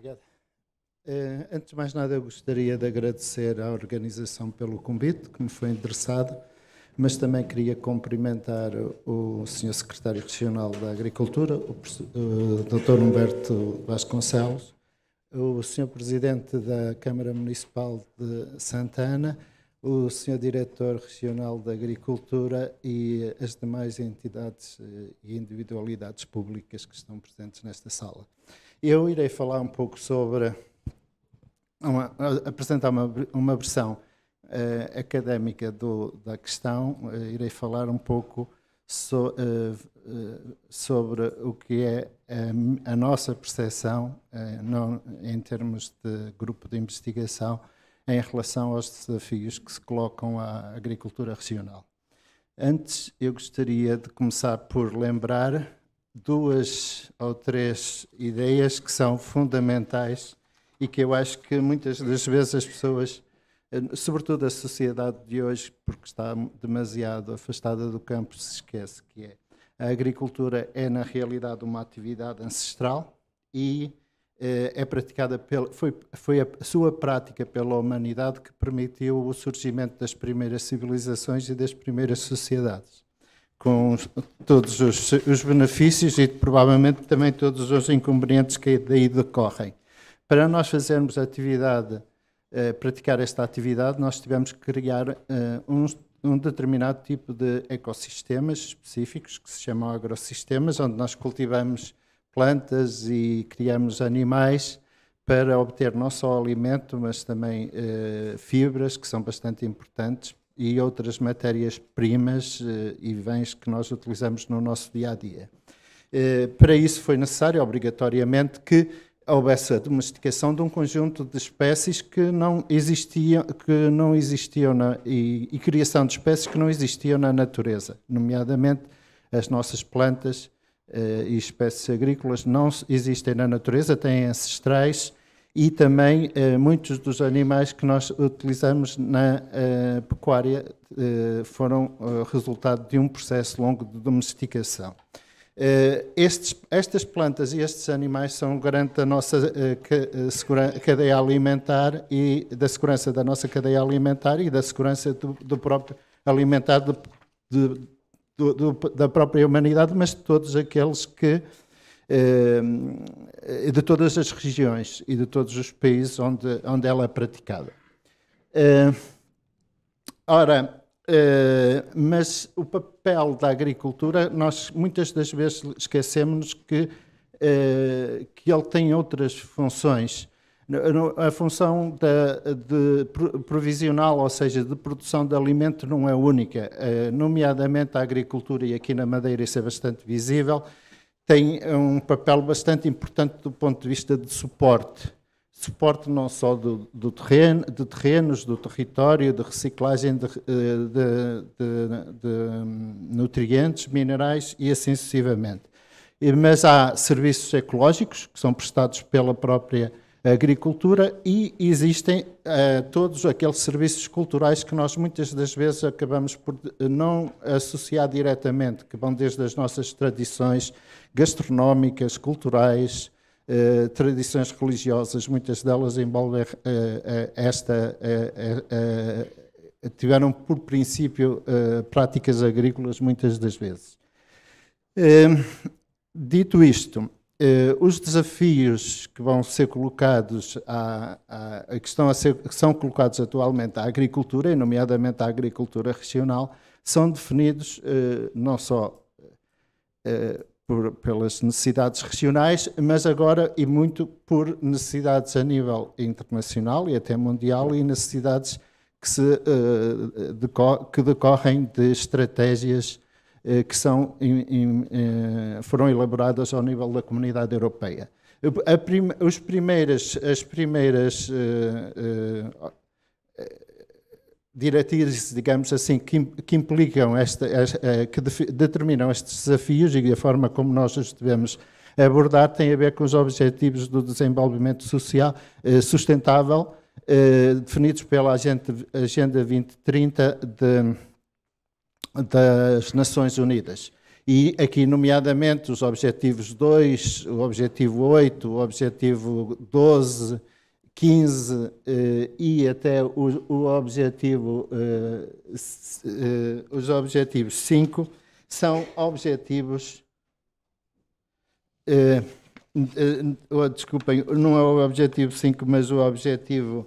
Obrigado. Uh, antes de mais nada, eu gostaria de agradecer à organização pelo convite que me foi endereçado, mas também queria cumprimentar o, Sr. Secretário Regional da Agricultura, o, eh, Dr. Humberto Vasconcelos, o Sr. Presidente da Câmara Municipal de Santana, o Sr. Diretor Regional da Agricultura e as demais entidades eh, e individualidades públicas que estão presentes nesta sala. Eu irei falar um pouco sobre. Uma, apresentar uma, uma versão uh, académica do, da questão, uh, irei falar um pouco so, uh, sobre o que é a, a nossa percepção, não, em termos de grupo de investigação, em relação aos desafios que se colocam à agricultura regional. Antes, eu gostaria de começar por lembrar duas ou três ideias que são fundamentais e que eu acho que muitas das vezes as pessoas, eh, sobretudo a sociedade de hoje, porque está demasiado afastada do campo, se esquece que é a agricultura é na realidade uma atividade ancestral e eh, é praticada pela, foi, foi a sua prática pela humanidade que permitiu o surgimento das primeiras civilizações e das primeiras sociedades com todos os, os, benefícios e provavelmente também todos os inconvenientes que daí decorrem. Para nós fazermos atividade, eh, praticar esta atividade, nós tivemos que criar eh, um, um, determinado tipo de ecossistemas específicos, que se chamam agrossistemas, onde nós cultivamos plantas e criamos animais para obter não só alimento, mas também eh, fibras, que são bastante importantes e outras matérias-primas eh, e bens que nós utilizamos no nosso dia a dia. Para isso foi necessário, obrigatoriamente, que houvesse a domesticação de um conjunto de espécies que não existiam, que não existiam na, e, e, criação de espécies que não existiam na natureza, nomeadamente as nossas plantas eh, e espécies agrícolas não existem na natureza, têm ancestrais e também eh, muitos dos animais que nós utilizamos na eh, pecuária eh, foram eh, resultado de um processo longo de domesticação. Eh, estes, estas plantas e estes animais são garante da nossa que, eh, cadeia alimentar e da segurança da nossa cadeia alimentar e da segurança do, do próprio alimentar de, de, do, do, da própria humanidade, mas de todos aqueles que eh, de todas as regiões e de todos os países onde, onde ela é praticada. Eh, ora, eh, mas o papel da agricultura, nós muitas das vezes esquecemos que, que ele tem outras funções. A função da, de provisional, ou seja, de produção de alimento, não é única. Nomeadamente a agricultura, e aqui na Madeira isso é bastante visível, tem eh, um papel bastante importante do ponto de vista de suporte. Suporte não só do, do terreno, de terrenos, do território, de reciclagem de, eh, de, de, hum, nutrientes, minerais e assim sucessivamente. Mas há serviços ecológicos que são prestados pela própria agricultura e existem uh, todos aqueles serviços culturais que nós muitas das vezes acabamos por eh, não associar diretamente, que vão desde as nossas tradições gastronómicas, culturais, uh, tradições religiosas, muitas delas envolvem uh, esta. tiveram por princípio práticas agrícolas muitas das vezes. dito isto, eh, os desafios que vão ser colocados à, à que estão a ser que são colocados atualmente à agricultura, e nomeadamente à agricultura regional, são definidos eh, não só eh, por, pelas necessidades regionais, mas agora e muito por necessidades a nível internacional e até mundial e necessidades que, se, deco que decorrem de estratégias eh, que são, em, em, eh, foram elaboradas ao nível da comunidade europeia. Prim, os primeiras, as primeiras uh, uh, diretrizes, digamos assim, que, que implicam, esta, esta, que determinam estes desafios e a forma como nós os devemos abordar tem a ver com os objetivos do desenvolvimento social uh, sustentável definidos pela Agenda, Agenda 2030 de das Nações Unidas. E aqui, nomeadamente, os Objetivos 2, o Objetivo 8, o Objetivo 12, 15 eh, e até o, o objetivo, eh, s, eh, os Objetivos 5 são objetivos. Eh, eh, oh, desculpem, não é o Objetivo 5, mas o Objetivo.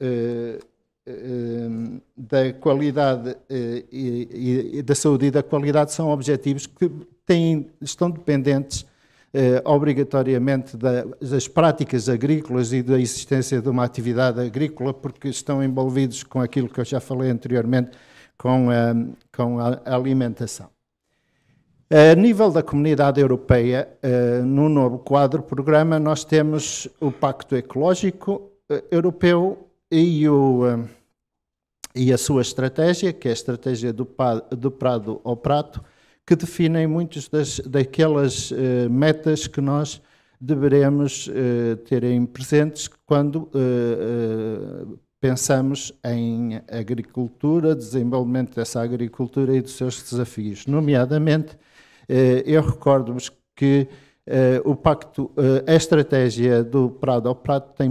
Uh, eh, da qualidade eh, e da saúde e da qualidade são objetivos que têm, estão dependentes eh, obrigatoriamente das práticas agrícolas e da existência de uma atividade agrícola, porque estão envolvidos com aquilo que eu já falei anteriormente, com a, com a alimentação. A nível da comunidade europeia, no novo quadro programa, nós temos o Pacto Ecológico Europeu e o e a sua estratégia, que é a estratégia do, do prado ao prato, que definem muitas daquelas eh, metas que nós deveremos eh, terem presentes quando eh, eh, pensamos em agricultura, desenvolvimento dessa agricultura e dos seus desafios. Nomeadamente, eh, eu recordo-vos que eh, o pacto, eh, a estratégia do Prado ao Prato tem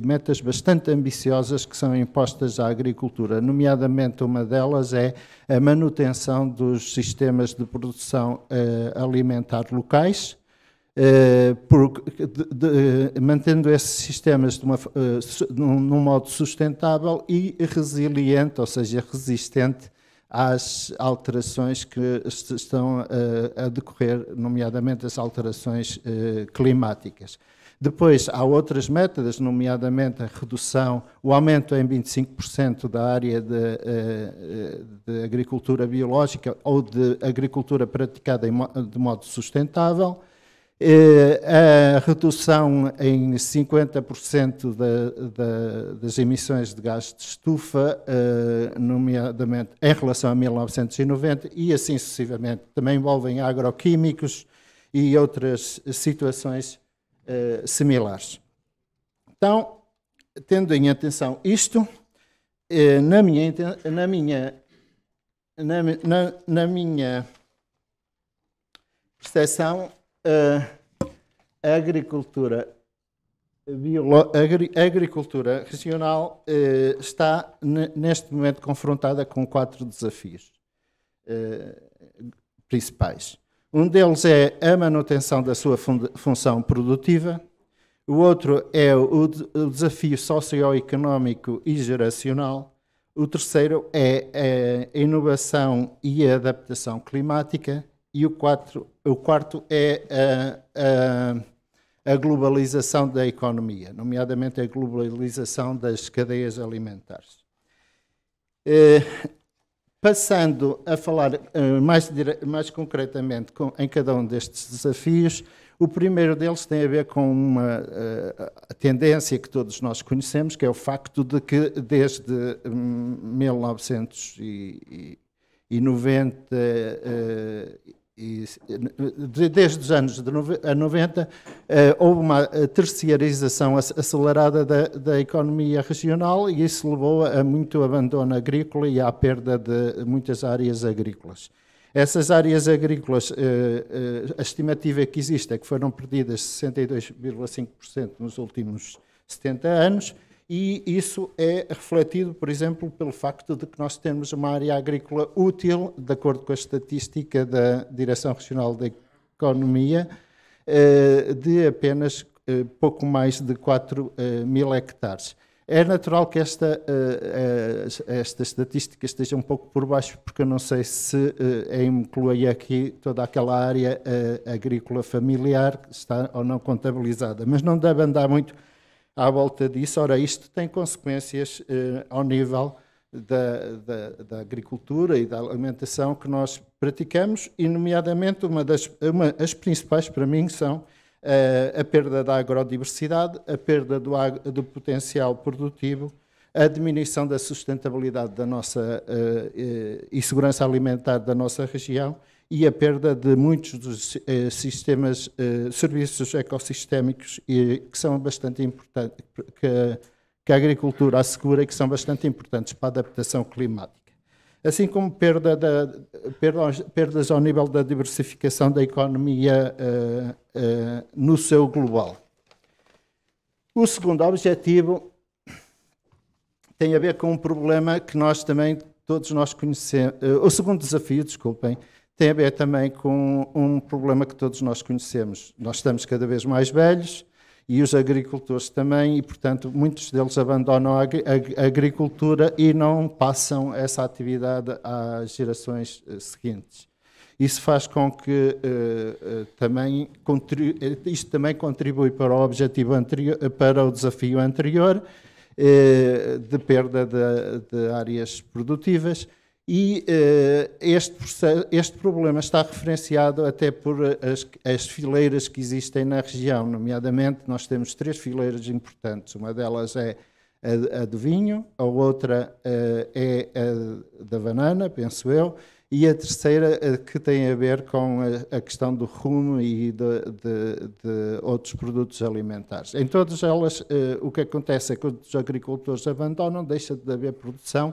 metas bastante ambiciosas que são impostas à agricultura, nomeadamente uma delas é a manutenção dos sistemas de produção eh, alimentar locais, Uh, por, de, de, mantendo esses sistemas de uma, uh, num, num modo sustentável e resiliente, ou seja, resistente às alterações que estão eh, a decorrer, nomeadamente as alterações eh, climáticas. Depois, há outras métodas, nomeadamente a redução, o aumento em 25% da área de, eh, de, agricultura biológica ou de agricultura praticada de modo sustentável, eh, a redução em 50% da, da, das emissões de gás de estufa, eh, nomeadamente em relação a 1990, e assim sucessivamente. Também envolvem agroquímicos e outras situações eh, similares. Então, tendo em atenção isto, na minha, na minha, na, na, na minha percepção, a agricultura, a agricultura regional eh, está neste momento confrontada com quatro desafios eh, principais. Um deles é a manutenção da sua função produtiva, o outro é o, desafio socioeconómico e geracional, o terceiro é a inovação e a adaptação climática, e o, quatro, o quarto é a, a, a, globalização da economia, nomeadamente a globalização das cadeias alimentares. Uh, passando a falar uh, mais, mais concretamente com, em cada um destes desafios, o primeiro deles tem a ver com uma uh, tendência que todos nós conhecemos, que é o facto de que desde 1900 hum, e, e 90 eh, eh, e, desde os anos de 90 eh, houve uma terciarização acelerada da, da, economia regional e isso levou a muito abandono agrícola e à perda de muitas áreas agrícolas. Essas áreas agrícolas, a estimativa que existe é que foram perdidas 62,5% nos últimos 70 anos, e isso é refletido, por exemplo, pelo facto de que nós temos uma área agrícola útil, de acordo com a estatística da Direção Regional da Economia, eh, de apenas eh, pouco mais de 4 eh, mil hectares. É natural que esta, esta estatística esteja um pouco por baixo, porque eu não sei se é inclui aqui toda aquela área agrícola familiar que está ou não contabilizada, mas não deve andar muito à volta disso. Ora, isto tem consequências eh, ao nível da, da, da, agricultura e da alimentação que nós praticamos, e, nomeadamente, uma das uma, as principais para mim são eh, a perda da agrodiversidade, a perda do, do potencial produtivo a diminuição da sustentabilidade da nossa uh, uh, e segurança alimentar da nossa região e a perda de muitos dos eh, sistemas, eh, serviços ecossistémicos que são bastante importantes, que, que a agricultura assegura e que são bastante importantes para a adaptação climática assim como perda da, perdas ao nível da diversificação da economia eh, no seu global. O segundo objetivo tem a ver com um problema que nós também, todos nós conhecemos, o segundo desafio, desculpem, tem a ver também com um problema que todos nós conhecemos. Nós estamos cada vez mais velhos e os agricultores também, e portanto muitos deles abandonam a agricultura e não passam essa atividade às gerações eh, seguintes. Isso faz com que uh, uh, também isto também contribui para o objetivo anterior, para o desafio anterior uh, de perda de, de áreas produtivas e uh, este, este problema está referenciado até por eh, as, as, fileiras que existem na região, nomeadamente nós temos três fileiras importantes. Uma delas é a, a do vinho, a outra uh, é a da banana, penso eu, e a terceira uh, que tem a ver com a, a questão do rumo e de, de, de, outros produtos alimentares. Em todas elas, o que acontece é que os agricultores abandonam, deixa de haver produção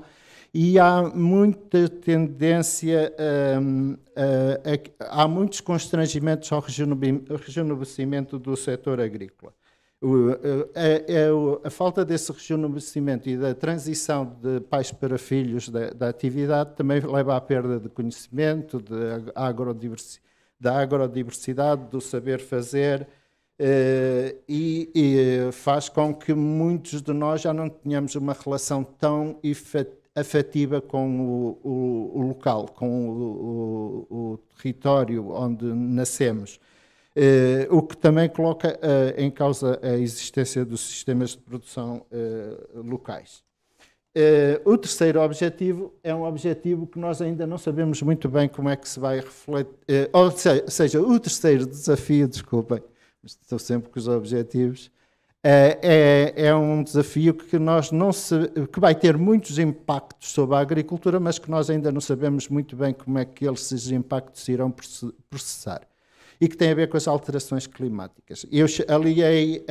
e há muita tendência, um, a, a, há muitos constrangimentos ao rejuvenescimento do setor agrícola. O, a, é a, falta desse rejuvenescimento e da transição de pais para filhos da, da atividade também leva à perda de conhecimento, de agrodiversi, da agrodiversidade, do saber fazer, Uh, e, e, faz com que muitos de nós já não tenhamos uma relação tão efetiva afetiva com o, o, o local, com o, o, território onde nascemos. Eh, o que também coloca eh, em causa a existência dos sistemas de produção eh, locais. o terceiro objetivo é um objetivo que nós ainda não sabemos muito bem como é que se vai refletir. ou seja, o terceiro desafio, desculpem, estou sempre com os objetivos, eh, é, é, um desafio que, nós não se, que vai ter muitos impactos sobre a agricultura, mas que nós ainda não sabemos muito bem como é que esses impactos irão processar. E que tem a ver com as alterações climáticas. Eu aliei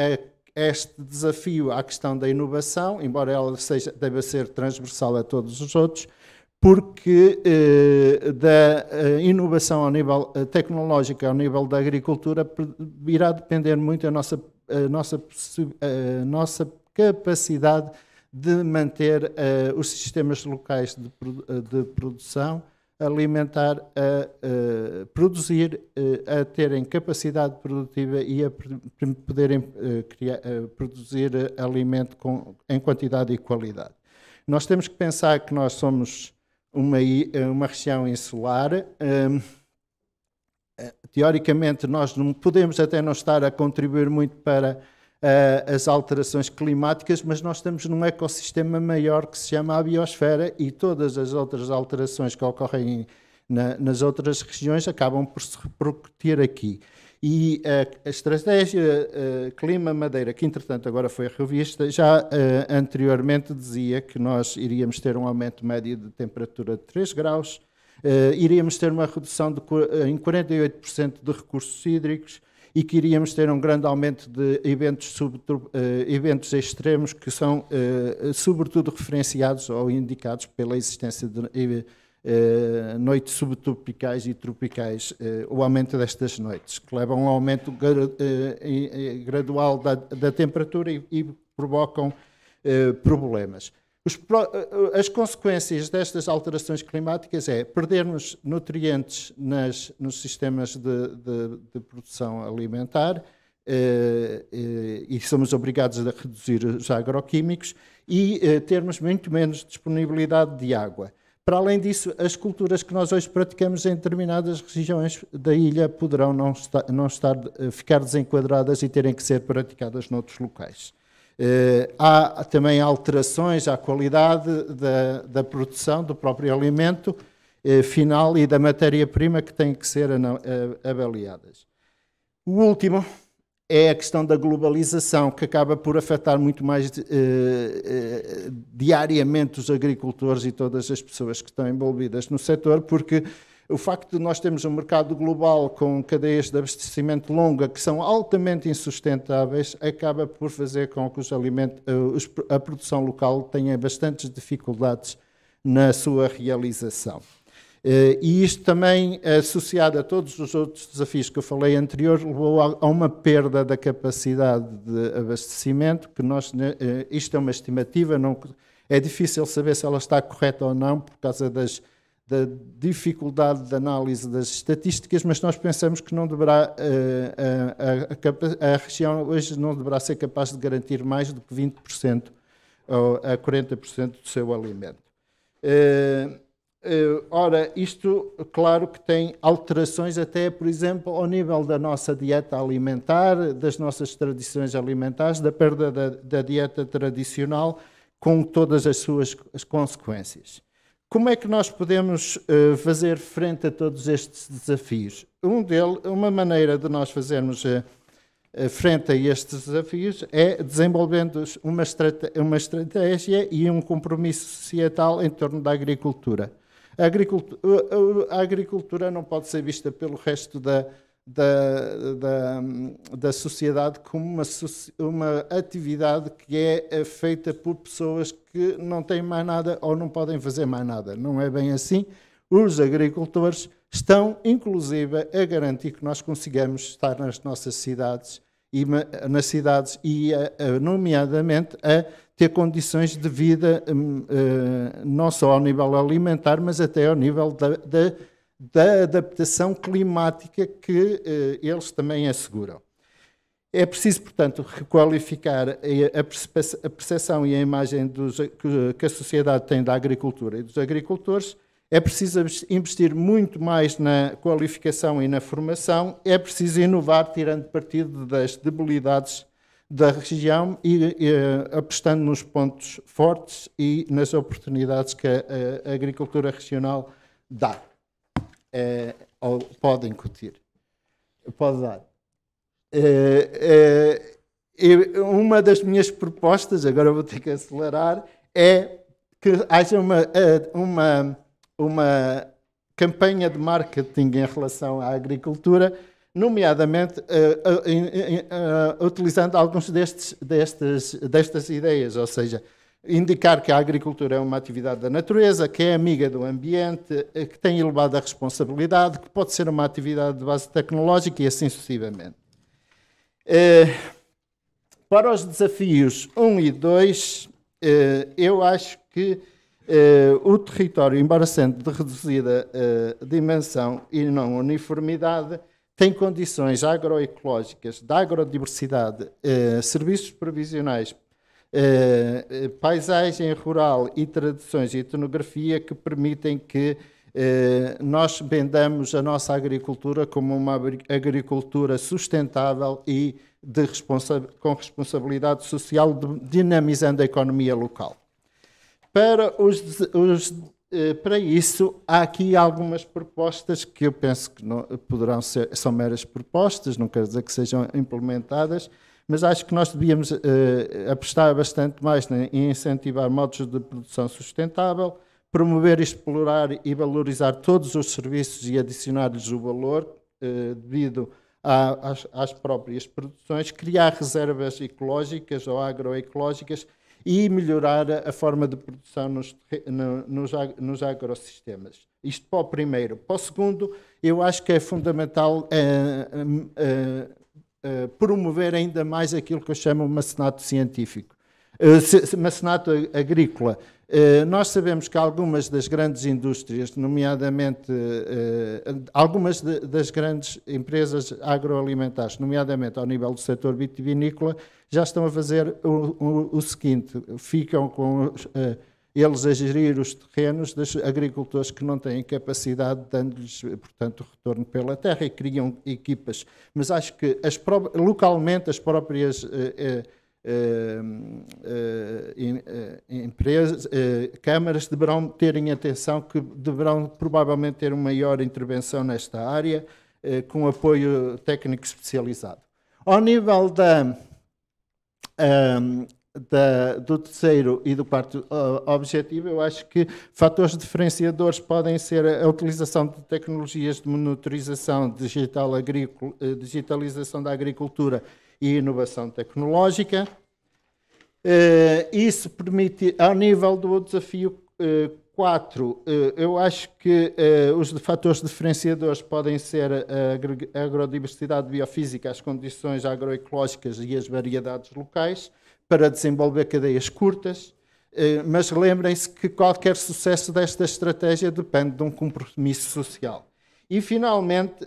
este desafio à questão da inovação, embora ela seja, deva ser transversal a todos os outros, porque eh, da eh, inovação ao nível eh, tecnológico, ao nível da agricultura, irá depender muito a nossa a nossa, a nossa capacidade de manter uh, os sistemas locais de, eh, de produção, alimentar, a, produzir, eh, a terem capacidade produtiva e a poderem criar, produzir alimento com, em quantidade e qualidade. Nós temos que pensar que nós somos uma, uma região insular. Eh, teoricamente, nós não podemos até não estar a contribuir muito para uh, as alterações climáticas, mas nós estamos num ecossistema maior que se chama a biosfera e todas as outras alterações que ocorrem na, nas outras regiões acabam por se repercutir aqui. E a, eh, a estratégia uh, Clima-Madeira, que entretanto agora foi revista, já uh, anteriormente dizia que nós iríamos ter um aumento médio de temperatura de 3 graus, uh, iríamos ter uma redução de, eh, em 48% de recursos hídricos e que iríamos ter um grande aumento de eventos, uh, eventos extremos que são, uh, sobretudo, referenciados ou indicados pela existência de noites subtropicais e tropicais, o aumento destas noites, que levam a um aumento gradual da, da temperatura e, e provocam problemas. Os, eh, eh, as consequências destas alterações climáticas é perdermos nutrientes nas, nos sistemas de, de, de produção alimentar eh, eh, e somos obrigados a reduzir os agroquímicos e eh, termos muito menos disponibilidade de água. Para além disso, as culturas que nós hoje praticamos em determinadas regiões da ilha poderão não, estar, não estar, eh, ficar desenquadradas e terem que ser praticadas noutros locais. Eh, há também alterações à qualidade da, da produção do próprio alimento eh, final e da matéria-prima que têm que ser eh, avaliadas. O último é a questão da globalização, que acaba por afetar muito mais diariamente os agricultores e todas as pessoas que estão envolvidas no setor, porque o facto de nós termos um mercado global com cadeias de abastecimento longa que são altamente insustentáveis acaba por fazer com que os alimentos, eh, a produção local tenha bastantes dificuldades na sua realização. Eh, e isto também, associado a todos os outros desafios que eu falei anterior, levou a uma perda da capacidade de abastecimento, que nós, né, eh, isto é uma estimativa, não, é difícil saber se ela está correta ou não, por causa das da dificuldade de análise das estatísticas, mas nós pensamos que não deverá, eh, eh, a, a, a, região hoje não deverá ser capaz de garantir mais do que 20% ou a 40% do seu alimento. Eh, ora, isto, claro que tem alterações até, por exemplo, ao nível da nossa dieta alimentar, das nossas tradições alimentares, da perda da, da dieta tradicional, com todas as suas as consequências. Como é que nós podemos uh, fazer frente a todos estes desafios? Um dele, uma maneira de nós fazermos uh, frente a estes desafios é desenvolvendo uma, estrate uma estratégia e um compromisso societal em torno da agricultura. A agricultura, a agricultura não pode ser vista pelo resto da, da, da, da sociedade como uma, uma atividade que é, é feita por pessoas que não têm mais nada ou não podem fazer mais nada. Não é bem assim. Os agricultores estão, inclusive, a garantir que nós consigamos estar nas nossas cidades e nas cidades e, a, eh, a, eh, nomeadamente, a ter condições de vida um, uh, eh, não só ao nível alimentar, mas até ao nível da, da da adaptação climática que eh, eles também asseguram. É preciso, portanto, requalificar a percepção e a imagem dos, que a sociedade tem da agricultura e dos agricultores. É preciso investir muito mais na qualificação e na formação. É preciso inovar, tirando partido das debilidades da região e, e eh, apostando nos pontos fortes e nas oportunidades que a, a agricultura regional dá é, ou podem incutir, pode dar. É, é, uma das minhas propostas, agora vou ter que acelerar, é que haja uma, é, uma, uma campanha de marketing em relação à agricultura, nomeadamente uh, uh, uh, utilizando alguns destes, destes, destas ideias, ou seja, indicar que a agricultura é uma atividade da natureza, que é amiga do ambiente, eh, que tem elevada responsabilidade, que pode ser uma atividade de base tecnológica e assim sucessivamente. Eh, para os desafios 1 e 2, eh, eu acho que o território, embora sendo de reduzida dimensão e não uniformidade, tem condições agroecológicas, da agrodiversidade, serviços provisionais eh, eh, paisagem rural e traduções e etnografia que permitem que uh, nós vendamos a nossa agricultura como uma agricultura sustentável e responsa com responsabilidade social, de, dinamizando a economia local. Para os, os para isso, há aqui algumas propostas que eu penso que não, poderão ser, são meras propostas, não quer dizer que sejam implementadas, mas acho que nós devíamos uh, apostar bastante mais em incentivar modos de produção sustentável, promover, explorar e valorizar todos os serviços e adicionar-lhes o valor uh, devido às, às, próprias produções, criar reservas ecológicas ou agroecológicas e melhorar a forma de produção nos, nos, nos agrosistemas. Isto para o primeiro. Para o segundo, eu acho que é fundamental uh, eh, promover ainda mais aquilo que eu chamo de macenato científico, eh, macenato agrícola. Eh, nós sabemos que algumas das grandes indústrias, nomeadamente algumas das grandes empresas agroalimentares, nomeadamente ao nível do setor vitivinícola, já estão a fazer o, o, o seguinte: ficam com eles a gerir os terrenos dos agricultores que não têm capacidade, dando-lhes, portanto, retorno pela terra e criam equipas. Mas acho que as localmente as próprias. Eh, eh, eh, eh empresas, eh, câmaras deverão terem atenção que deverão provavelmente ter uma maior intervenção nesta área eh, com apoio técnico especializado. Ao nível da, um, da, do terceiro e do quarto objetivo, eu acho que fatores diferenciadores podem ser a utilização de tecnologias de monitorização digital agrícola, eh, digitalização da agricultura e inovação tecnológica. Eh, isso permite, ao nível do desafio eh, Quatro. Eh, eu acho que eh, os fatores diferenciadores podem ser a agrodiversidade biofísica, as condições agroecológicas e as variedades locais para desenvolver cadeias curtas, eh, mas lembrem-se que qualquer sucesso desta estratégia depende de um compromisso social. E, finalmente,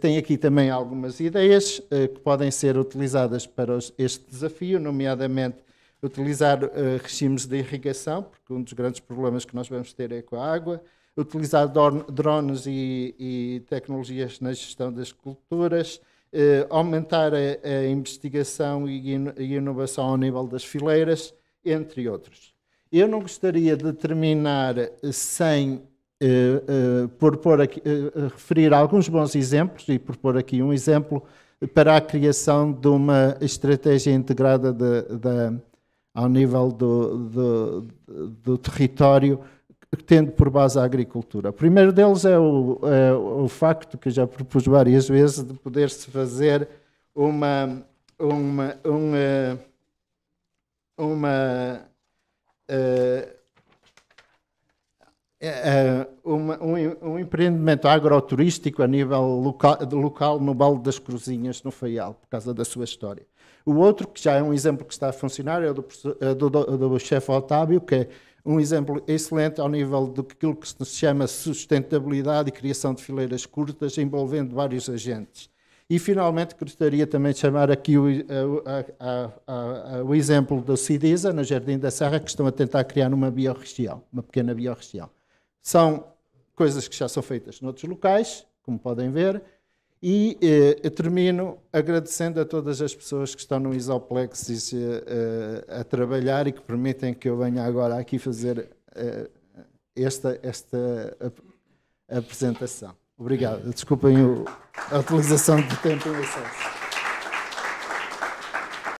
tem aqui também algumas ideias que podem ser utilizadas para este desafio, nomeadamente utilizar uh, regimes de irrigação, porque um dos grandes problemas que nós vamos ter é com a água, utilizar drones e, e tecnologias na gestão das culturas, eh, aumentar a, a, investigação e, in, a inovação ao nível das fileiras, entre outros. Eu não gostaria de terminar eh, sem eh, eh, propor aqui, referir alguns bons exemplos e propor aqui um exemplo para a criação de uma estratégia integrada de, de, ao nível do, do, do território, tendo por base a agricultura. O primeiro deles é o, é o facto, que já propus várias vezes, de poder-se fazer uma, uma, uma, uma eh, eh, eh, um, empreendimento agroturístico a nível local, local no Balde das Cruzinhas, no Faial, por causa da sua história. O outro, que já é um exemplo que está a funcionar, é o do, é do, do, do chefe Otávio, que é um exemplo excelente ao nível daquilo que se chama sustentabilidade e criação de fileiras curtas, envolvendo vários agentes. E, finalmente, gostaria também de chamar aqui o, eh, a, a, a, o exemplo da CIDISA, no Jardim da Serra, que estão a tentar criar uma biorregião, uma pequena biorregião. São coisas que já são feitas noutros locais, como podem ver, e eh, termino agradecendo a todas as pessoas que estão no Isoplexis eh, a trabalhar e que permitem que eu venha agora aqui fazer eh, esta, esta ap apresentação. Obrigado. Desculpem o, a utilização de tempo em excesso.